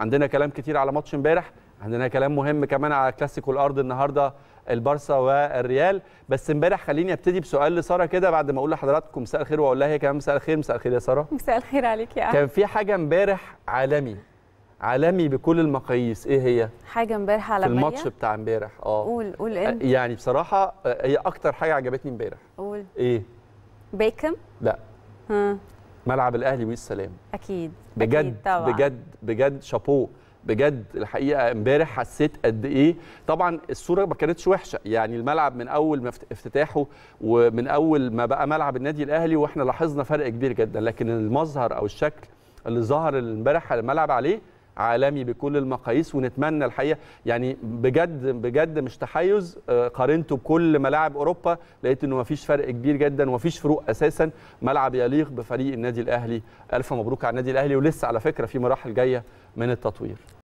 عندنا كلام كتير على ماتش امبارح عندنا كلام مهم كمان على كلاسيكو الارض النهارده البارسا والريال بس امبارح خليني ابتدي بسؤال لساره كده بعد ما اقول لحضراتكم مساء الخير واقول لها هي كمان مساء الخير مساء الخير يا ساره مساء الخير عليك يا كان في حاجه امبارح عالمي عالمي بكل المقاييس ايه هي حاجه امبارح عالميه الماتش بتاع امبارح اه قول قول انت إيه؟ يعني بصراحه هي اكتر حاجه عجبتني امبارح قول ايه بيكم لا ملعب الاهلي والسلام اكيد بجد أكيد طبعا. بجد بجد شابوه بجد الحقيقه امبارح حسيت قد ايه طبعا الصوره ما كانتش وحشه يعني الملعب من اول ما افتتاحه ومن اول ما بقى ملعب النادي الاهلي واحنا لاحظنا فرق كبير جدا لكن المظهر او الشكل اللي ظهر امبارح الملعب عليه عالمي بكل المقاييس ونتمنى الحقيقه يعني بجد بجد مش تحيز آه، قارنته بكل ملاعب اوروبا لقيت انه مفيش فرق كبير جدا ومفيش فروق اساسا ملعب يليق بفريق النادي الاهلي الف مبروك على النادي الاهلي ولسه على فكره في مراحل جايه من التطوير